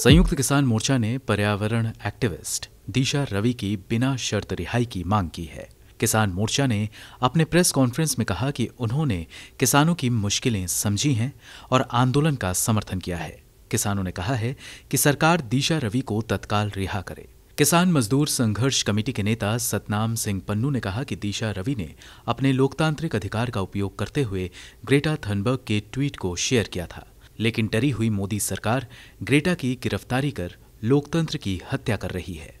संयुक्त किसान मोर्चा ने पर्यावरण एक्टिविस्ट दिशा रवि की बिना शर्त रिहाई की मांग की है किसान मोर्चा ने अपने प्रेस कॉन्फ्रेंस में कहा कि उन्होंने किसानों की मुश्किलें समझी हैं और आंदोलन का समर्थन किया है किसानों ने कहा है कि सरकार दिशा रवि को तत्काल रिहा करे किसान मजदूर संघर्ष कमेटी के नेता सतनाम सिंह पन्नू ने कहा कि दिशा रवि ने अपने लोकतांत्रिक अधिकार का उपयोग करते हुए ग्रेटा थनबर्ग के ट्वीट को शेयर किया था लेकिन डरी हुई मोदी सरकार ग्रेटा की गिरफ्तारी कर लोकतंत्र की हत्या कर रही है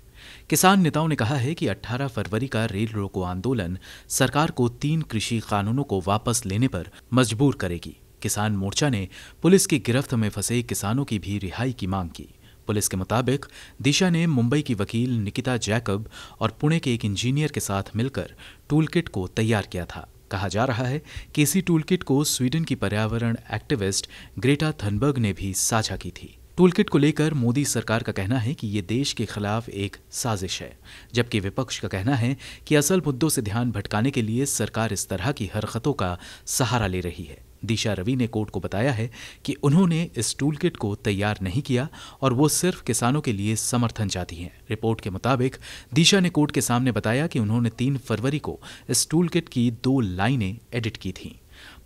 किसान नेताओं ने कहा है कि 18 फरवरी का रेल रोको आंदोलन सरकार को तीन कृषि कानूनों को वापस लेने पर मजबूर करेगी किसान मोर्चा ने पुलिस की गिरफ्त में फंसे किसानों की भी रिहाई की मांग की पुलिस के मुताबिक दिशा ने मुंबई की वकील निकिता जैकब और पुणे के एक इंजीनियर के साथ मिलकर टूलकिट को तैयार किया था कहा जा रहा है कि इसी टूलकिट को स्वीडन की पर्यावरण एक्टिविस्ट ग्रेटा थनबर्ग ने भी साझा की थी टूलकिट को लेकर मोदी सरकार का कहना है कि ये देश के खिलाफ एक साजिश है जबकि विपक्ष का कहना है कि असल मुद्दों से ध्यान भटकाने के लिए सरकार इस तरह की हरकतों का सहारा ले रही है दिशा रवि ने कोर्ट को बताया है कि उन्होंने इस टूल किट को तैयार नहीं किया और वो सिर्फ किसानों के लिए समर्थन चाहती हैं रिपोर्ट के मुताबिक दिशा ने कोर्ट के सामने बताया कि उन्होंने तीन फरवरी को इस टूल किट की दो लाइनें एडिट की थीं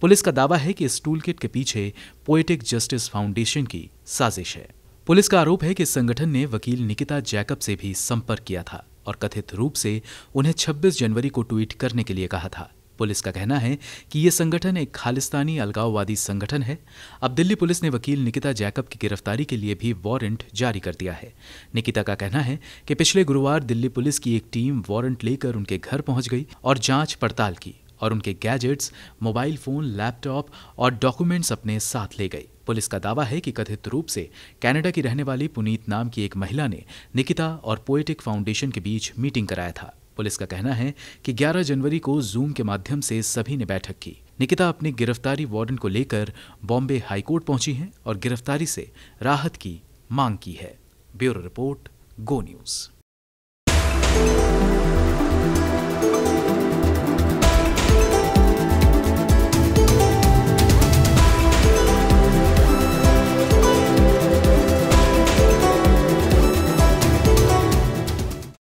पुलिस का दावा है कि इस टूल किट के पीछे पोएटिक जस्टिस फाउंडेशन की साजिश है पुलिस का आरोप है कि संगठन ने वकील निकिता जैकब से भी संपर्क किया था और कथित रूप से उन्हें 26 जनवरी को ट्वीट करने के लिए कहा था पुलिस का कहना है कि ये संगठन एक खालिस्तानी अलगाववादी संगठन है अब दिल्ली पुलिस ने वकील निकिता जैकब की गिरफ्तारी के लिए भी वारंट जारी कर दिया है निकिता का कहना है कि पिछले गुरुवार दिल्ली पुलिस की एक टीम वारंट लेकर उनके घर पहुंच गई और जांच पड़ताल की और उनके गैजेट्स मोबाइल फोन लैपटॉप और डॉक्यूमेंट्स अपने साथ ले गई पुलिस का दावा है कि कथित रूप से कनाडा की रहने वाली पुनीत नाम की एक महिला ने निकिता और पोएटिक फाउंडेशन के बीच मीटिंग कराया था पुलिस का कहना है कि 11 जनवरी को जूम के माध्यम से सभी ने बैठक की निकिता अपनी गिरफ्तारी वारंट को लेकर बॉम्बे हाईकोर्ट पहुंची हैं और गिरफ्तारी से राहत की मांग की है ब्यूरो रिपोर्ट गो न्यूज़